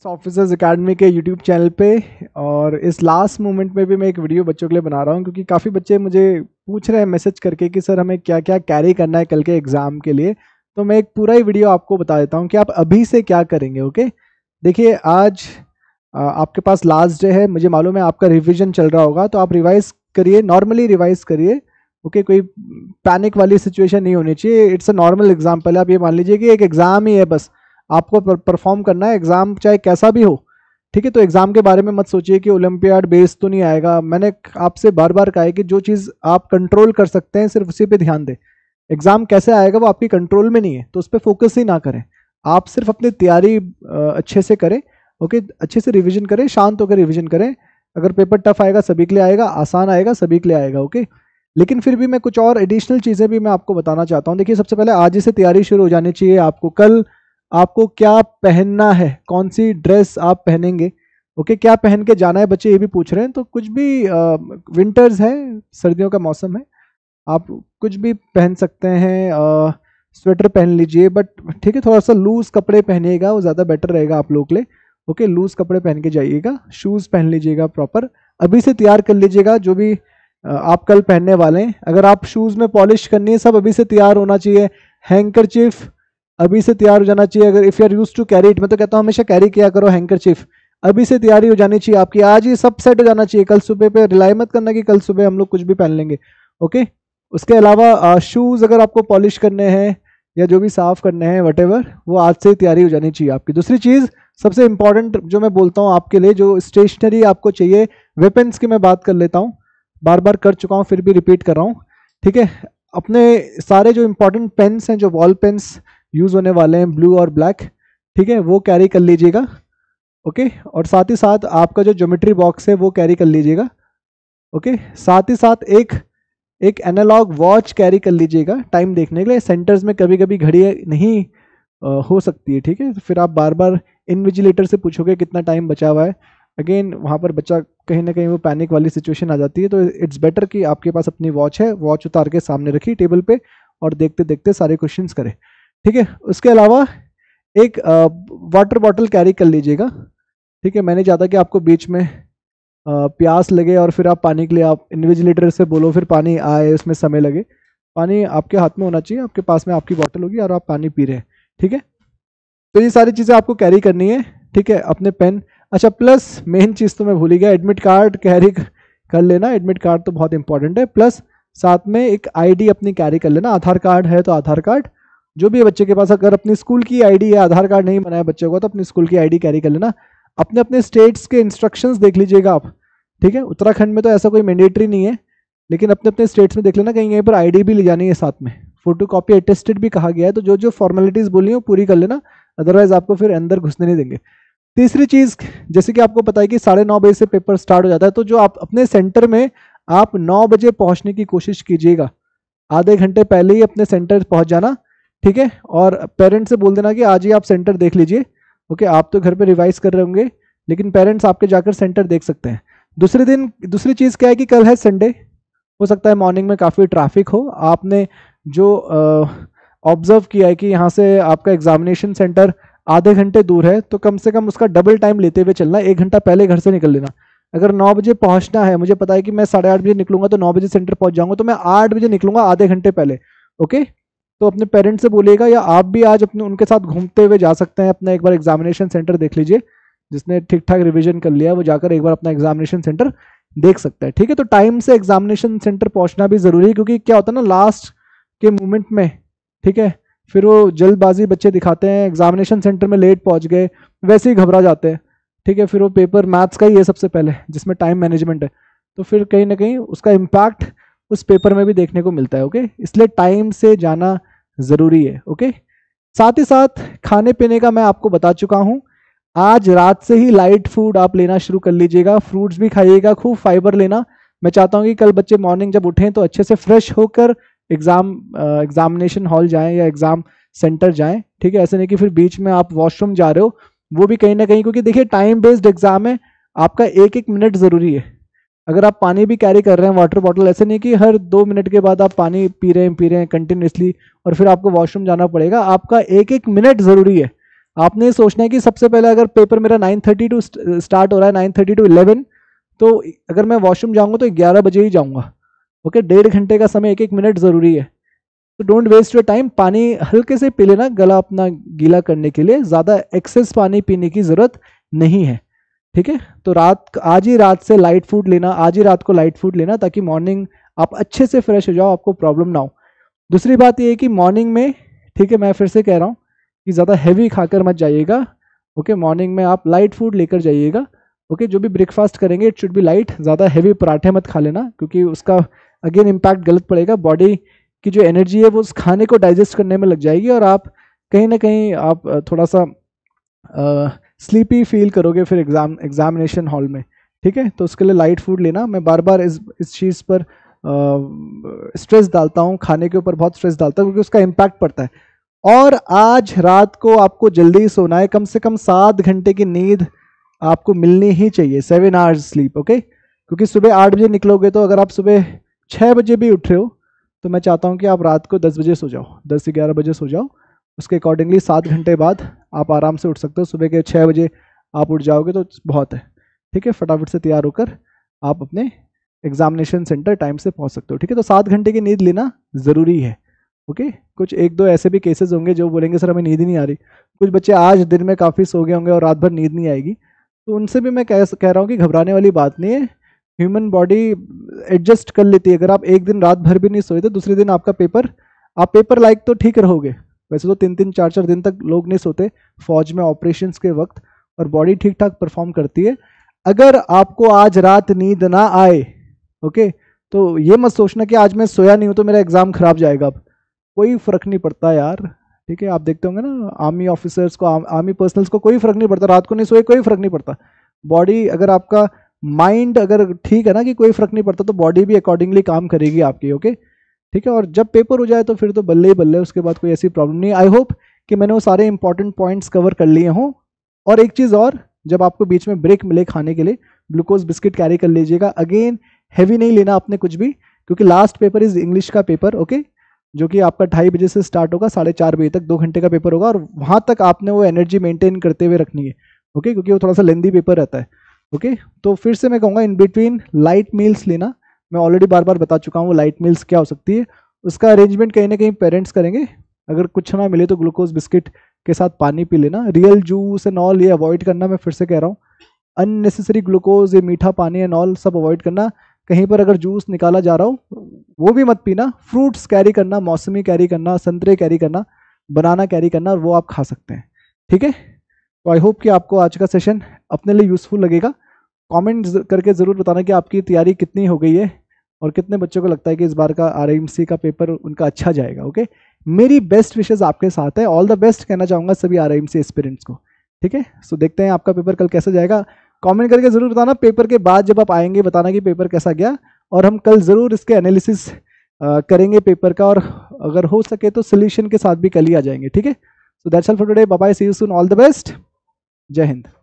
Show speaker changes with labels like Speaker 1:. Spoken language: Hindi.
Speaker 1: इस ऑफिसर्स अकेडमी के यूट्यूब चैनल पे और इस लास्ट मोमेंट में भी मैं एक वीडियो बच्चों के लिए बना रहा हूँ क्योंकि काफ़ी बच्चे मुझे पूछ रहे हैं मैसेज करके कि सर हमें क्या क्या कैरी करना है कल के एग्ज़ाम के लिए तो मैं एक पूरा ही वीडियो आपको बता देता हूँ कि आप अभी से क्या करेंगे ओके देखिए आज आपके पास लास्ट डे है मुझे मालूम है आपका रिविजन चल रहा होगा तो आप रिवाइज करिए नॉर्मली रिवाइज करिए ओके कोई पैनिक वाली सिचुएशन नहीं होनी चाहिए इट्स अ नॉर्मल एग्जाम्पल आप ये मान लीजिए कि एक एग्ज़ाम ही है बस आपको परफॉर्म करना है एग्ज़ाम चाहे कैसा भी हो ठीक है तो एग्ज़ाम के बारे में मत सोचिए कि ओलंपियाड बेस तो नहीं आएगा मैंने आपसे बार बार कहा है कि जो चीज़ आप कंट्रोल कर सकते हैं सिर्फ उसी पे ध्यान दें एग्ज़ाम कैसे आएगा वो आपकी कंट्रोल में नहीं है तो उस पर फोकस ही ना करें आप सिर्फ अपनी तैयारी अच्छे से करें ओके अच्छे से रिविजन करें शांत होकर रिविजन करें अगर पेपर टफ आएगा सभी के लिए आएगा आसान आएगा सभी के लिए आएगा ओके लेकिन फिर भी मैं कुछ और एडिशनल चीज़ें भी मैं आपको बताना चाहता हूँ देखिए सबसे पहले आज ही से तैयारी शुरू हो जानी चाहिए आपको कल आपको क्या पहनना है कौन सी ड्रेस आप पहनेंगे ओके क्या पहन के जाना है बच्चे ये भी पूछ रहे हैं तो कुछ भी आ, विंटर्स है सर्दियों का मौसम है आप कुछ भी पहन सकते हैं आ, स्वेटर पहन लीजिए बट ठीक है थोड़ा सा लूज़ कपड़े पहनिएगा वो ज़्यादा बेटर रहेगा आप लोग के लिए ओके लूज़ कपड़े पहन के जाइएगा शूज़ पहन लीजिएगा प्रॉपर अभी से तैयार कर लीजिएगा जो भी आप कल पहनने वाले हैं अगर आप शूज़ में पॉलिश करनी है सब अभी से तैयार होना चाहिए हैंकर चिफ अभी से तैयार हो जाना चाहिए अगर if you are use to carry it मैं तो कहता हूँ हमेशा कैरी किया करो हैंकरचीफ अभी से तैयारी हो जानी चाहिए आपकी आज ही सब सेट हो जाना चाहिए कल सुबह पे रिलाई मत करना कि कल सुबह हम लोग कुछ भी पहन लेंगे ओके उसके अलावा शूज़ अगर आपको पॉलिश करने हैं या जो भी साफ़ करने हैं वट वो आज से ही तैयारी हो जानी चाहिए आपकी दूसरी चीज़ सबसे इंपॉर्टेंट जो मैं बोलता हूँ आपके लिए जो स्टेशनरी आपको चाहिए वेपन्स की मैं बात कर लेता हूँ बार बार कर चुका हूँ फिर भी रिपीट कर रहा हूँ ठीक है अपने सारे जो इम्पोर्टेंट पेन्स हैं जो वॉल पेन्स यूज़ होने वाले हैं ब्लू और ब्लैक ठीक है वो कैरी कर लीजिएगा ओके और साथ ही साथ आपका जो ज्योमेट्री बॉक्स है वो कैरी कर लीजिएगा ओके साथ ही साथ एक एक एनालॉग वॉच कैरी कर लीजिएगा टाइम देखने के लिए सेंटर्स में कभी कभी घड़ी नहीं आ, हो सकती है ठीक है तो फिर आप बार बार इनविजिलेटर से पूछोगे कितना टाइम बचा हुआ है अगेन वहाँ पर बच्चा कहीं ना कहीं वो पैनिक वाली सिचुएशन आ जाती है तो इट्स बेटर कि आपके पास अपनी वॉच है वॉच उतार के सामने रखी टेबल पे और देखते देखते सारे क्वेश्चंस करें ठीक है उसके अलावा एक वाटर बॉटल कैरी कर लीजिएगा ठीक है मैंने चाहता कि आपको बीच में प्यास लगे और फिर आप पानी के लिए आप इन्विजिलेटर से बोलो फिर पानी आए उसमें समय लगे पानी आपके हाथ में होना चाहिए आपके पास में आपकी बॉटल होगी और आप पानी पी रहे हैं ठीक है तो ये सारी चीज़ें आपको कैरी करनी है ठीक है अपने पेन अच्छा प्लस मेन चीज़ तो मैं भूल ही गया एडमिट कार्ड कैरी कर लेना एडमिट कार्ड तो बहुत इंपॉर्टेंट है प्लस साथ में एक आईडी अपनी कैरी कर लेना आधार कार्ड है तो आधार कार्ड जो भी बच्चे के पास अगर अपनी स्कूल की आईडी या आधार कार्ड नहीं बनाया बच्चे को तो अपनी स्कूल की आईडी कैरी कर लेना अपने अपने स्टेट्स के इंस्ट्रक्शंस देख लीजिएगा आप ठीक है उत्तराखंड में तो ऐसा कोई मैंडेटरी नहीं है लेकिन अपने अपने स्टेट्स में देख लेना कहीं यहीं पर आई भी ले जानी है साथ में फोटो कॉपी अटेस्टेड भी कहा गया है तो जो जो फॉर्मेलिटीज़ बोली हैं वो पूरी कर लेना अदरवाइज आपको फिर अंदर घुसने नहीं देंगे तीसरी चीज़ जैसे कि आपको पता है कि साढ़े नौ बजे से पेपर स्टार्ट हो जाता है तो जो आप अपने सेंटर में आप नौ बजे पहुंचने की कोशिश कीजिएगा आधे घंटे पहले ही अपने सेंटर पहुंच जाना ठीक है और पेरेंट्स से बोल देना कि आज ही आप सेंटर देख लीजिए ओके आप तो घर पे रिवाइज कर रहे होंगे लेकिन पेरेंट्स आपके जाकर सेंटर देख सकते हैं दूसरे दिन दूसरी चीज़ क्या है कि कल है संडे हो सकता है मॉर्निंग में काफ़ी ट्रैफिक हो आपने जो ऑब्जर्व किया है कि यहाँ से आपका एग्जामिनेशन सेंटर आधे घंटे दूर है तो कम से कम उसका डबल टाइम लेते हुए चलना एक घंटा पहले घर से निकल लेना अगर नौ बजे पहुँचना है मुझे पता है कि मैं साढ़े आठ बजे निकलूंगा तो नौ बजे सेंटर पहुँच जाऊँगा तो मैं आठ बजे निकलूंगा आधे घंटे पहले ओके तो अपने पेरेंट्स से बोलिएगा या आप भी आज अपने उनके साथ घूमते हुए जा सकते हैं अपना एक बार एग्जामिनेशन सेंटर देख लीजिए जिसने ठीक ठाक रिविजन कर लिया वो जाकर एक बार अपना एग्जामिनेशन सेंटर देख सकता है ठीक है तो टाइम से एग्जामिनेशन सेंटर पहुंचना भी ज़रूरी है क्योंकि क्या होता है ना लास्ट के मोमेंट में ठीक है फिर वो जल्दबाजी बच्चे दिखाते हैं एग्जामिनेशन सेंटर में लेट पहुंच गए वैसे ही घबरा जाते हैं ठीक है फिर वो पेपर मैथ्स का ही है सबसे पहले जिसमें टाइम मैनेजमेंट है तो फिर कहीं ना कहीं उसका इम्पैक्ट उस पेपर में भी देखने को मिलता है ओके इसलिए टाइम से जाना ज़रूरी है ओके साथ ही साथ खाने पीने का मैं आपको बता चुका हूँ आज रात से ही लाइट फूड आप लेना शुरू कर लीजिएगा फ्रूट्स भी खाइएगा खूब फाइबर लेना मैं चाहता हूँ कि कल बच्चे मॉर्निंग जब उठें तो अच्छे से फ्रेश होकर एग्ज़ाम एग्जामिनेशन हॉल जाएं या एग्ज़ाम सेंटर जाएं ठीक है ऐसे नहीं कि फिर बीच में आप वॉशरूम जा रहे हो वो भी कहीं ना कहीं क्योंकि देखिए टाइम बेस्ड एग्ज़ाम है आपका एक एक मिनट ज़रूरी है अगर आप पानी भी कैरी कर रहे हैं वाटर बॉटल ऐसे नहीं कि हर दो मिनट के बाद आप पानी पी रहे हैं पी रहे हैं कंटिन्यूसली और फिर आपको वॉशरूम जाना पड़ेगा आपका एक एक मिनट ज़रूरी है आपने ये सोचना है कि सबसे पहले अगर पेपर मेरा नाइन थर्टी टू स्टार्ट हो रहा है नाइन थर्टी टू इलेवन तो अगर मैं वॉशरूम जाऊँगा तो ग्यारह बजे ही जाऊँगा ओके डेढ़ घंटे का समय एक एक मिनट ज़रूरी है तो डोंट वेस्ट योर टाइम पानी हल्के से पी लेना गला अपना गीला करने के लिए ज़्यादा एक्सेस पानी पीने की ज़रूरत नहीं है ठीक है तो रात आज ही रात से लाइट फूड लेना आज ही रात को लाइट फूड लेना ताकि मॉर्निंग आप अच्छे से फ्रेश हो जाओ आपको प्रॉब्लम ना हो दूसरी बात ये है कि मॉर्निंग में ठीक है मैं फिर से कह रहा हूँ कि ज़्यादा हैवी खाकर मत जाइएगा ओके मॉर्निंग में आप लाइट फूड लेकर जाइएगा ओके जो भी ब्रेकफास्ट करेंगे इट शुड बी लाइट ज़्यादा हैवी पराठे मत खा लेना क्योंकि उसका अगेन इम्पैक्ट गलत पड़ेगा बॉडी की जो एनर्जी है वो उस खाने को डाइजेस्ट करने में लग जाएगी और आप कहीं ना कहीं आप थोड़ा सा आ, स्लीपी फील करोगे फिर एग्जाम एग्जामिनेशन हॉल में ठीक है तो उसके लिए लाइट फूड लेना मैं बार बार इस इस चीज़ पर स्ट्रेस डालता हूँ खाने के ऊपर बहुत स्ट्रेस डालता हूँ क्योंकि उसका इम्पैक्ट पड़ता है और आज रात को आपको जल्दी सोना है कम से कम सात घंटे की नींद आपको मिलनी ही चाहिए सेवन आवर्स स्लीप ओके क्योंकि सुबह आठ बजे निकलोगे तो अगर आप सुबह छः बजे भी उठ रहे हो तो मैं चाहता हूँ कि आप रात को दस बजे सो जाओ दस ग्यारह बजे सो जाओ उसके अकॉर्डिंगली सात घंटे बाद आप आराम से उठ सकते हो सुबह के छः बजे आप उठ जाओगे तो बहुत है ठीक है फटाफट से तैयार होकर आप अपने एग्जामिनेशन सेंटर टाइम से पहुंच सकते हो ठीक है तो सात घंटे की नींद लेना ज़रूरी है ओके कुछ एक दो ऐसे भी केसेस होंगे जो बोलेंगे सर हमें नींद ही नहीं आ रही कुछ बच्चे आज दिन में काफ़ी सो गए होंगे और रात भर नींद नहीं आएगी तो उनसे भी मैं कह कह रहा हूँ कि घबराने वाली बात नहीं है ह्यूमन बॉडी एडजस्ट कर लेती है अगर आप एक दिन रात भर भी नहीं सोए तो दूसरे दिन आपका पेपर आप पेपर लाइक तो ठीक रहोगे वैसे तो तीन तीन चार चार दिन तक लोग नहीं सोते फौज में ऑपरेशन के वक्त और बॉडी ठीक ठाक परफॉर्म करती है अगर आपको आज रात नींद ना आए ओके तो ये मत सोचना कि आज मैं सोया नहीं हूँ तो मेरा एग्ज़ाम ख़राब जाएगा अब कोई फ़र्क नहीं पड़ता यार ठीक है आप देखते होंगे ना आर्मी ऑफिसर्स को आम, आर्मी पर्सनल्स को कोई फ़र्क नहीं पड़ता रात को नहीं सोए कोई फ़र्क नहीं पड़ता बॉडी अगर आपका माइंड अगर ठीक है ना कि कोई फ़र्क नहीं पड़ता तो बॉडी भी अकॉर्डिंगली काम करेगी आपकी ओके okay? ठीक है और जब पेपर हो जाए तो फिर तो बल्ले ही बल्ले उसके बाद कोई ऐसी प्रॉब्लम नहीं आई होप कि मैंने वो सारे इंपॉर्टेंट पॉइंट्स कवर कर लिए हों और एक चीज़ और जब आपको बीच में ब्रेक मिले खाने के लिए ग्लूकोज बिस्किट कैरी कर लीजिएगा अगेन हैवी नहीं लेना आपने कुछ भी क्योंकि लास्ट पेपर इज़ इंग्लिश का पेपर ओके जो कि आपका ढाई बजे से स्टार्ट होगा साढ़े चार बजे तक दो घंटे का पेपर होगा और वहाँ तक आपने वो एनर्जी मेंटेन करते हुए रखनी है ओके क्योंकि वो थोड़ा सा लेंदी पेपर रहता है ओके तो फिर से मैं कहूँगा इन बिटवीन लाइट मील्स लेना मैं ऑलरेडी बार बार बता चुका हूँ वो लाइट मील्स क्या हो सकती है उसका अरेंजमेंट कहीं ना कहीं पेरेंट्स करेंगे अगर कुछ ना मिले तो ग्लूकोज बिस्किट के साथ पानी पी लेना रियल जूस एंड ऑल ये अवॉइड करना मैं फिर से कह रहा हूँ अननेसेसरी ग्लूकोज ये मीठा पानी एंड ऑल सब अवॉइड करना कहीं पर अगर जूस निकाला जा रहा हो वो भी मत पीना फ्रूट्स कैरी करना मौसमी कैरी करना संतरे कैरी करना बनाना कैरी करना वो आप खा सकते हैं ठीक है तो आई होप कि आपको आज का सेशन अपने लिए यूज़फुल लगेगा कमेंट करके ज़रूर बताना कि आपकी तैयारी कितनी हो गई है और कितने बच्चों को लगता है कि इस बार का आर का पेपर उनका अच्छा जाएगा ओके मेरी बेस्ट विशेज़ आपके साथ है ऑल द बेस्ट कहना चाहूँगा सभी आर आई एस्पिरेंट्स को ठीक है सो देखते हैं आपका पेपर कल कैसा जाएगा कमेंट करके ज़रूर बताना पेपर के बाद जब आप आएंगे बताना कि पेपर कैसा गया और हम कल ज़रूर इसके एनालिसिस करेंगे पेपर का और अगर हो सके तो सोल्यूशन के साथ भी कल ही आ जाएंगे ठीक है so that's all for today bye see you soon all the best जय हिंद